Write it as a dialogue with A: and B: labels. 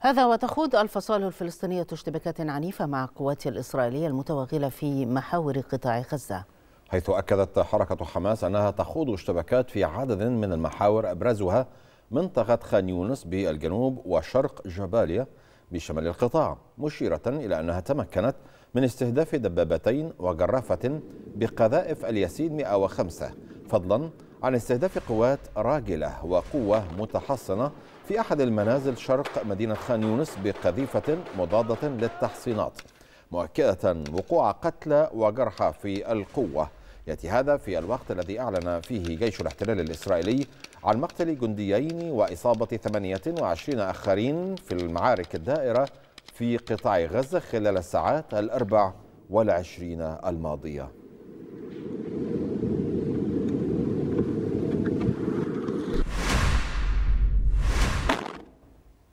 A: هذا وتخوض الفصائل الفلسطينية اشتباكات عنيفة مع القوات الإسرائيلية المتوغلة في محاور قطاع غزة
B: حيث أكدت حركة حماس أنها تخوض اشتباكات في عدد من المحاور أبرزها منطقة خان يونس بالجنوب وشرق جباليا بشمال القطاع مشيرة إلى أنها تمكنت من استهداف دبابتين وجرافة بقذائف الياسين 105 فضلا عن استهداف قوات راجلة وقوة متحصنة في أحد المنازل شرق مدينة خان يونس بقذيفة مضادة للتحصينات مؤكدة وقوع قتلى وجرحى في القوة يأتي هذا في الوقت الذي أعلن فيه جيش الاحتلال الإسرائيلي عن مقتل جنديين وإصابة 28 آخرين في المعارك الدائرة في قطاع غزة خلال الساعات الأربع والعشرين الماضية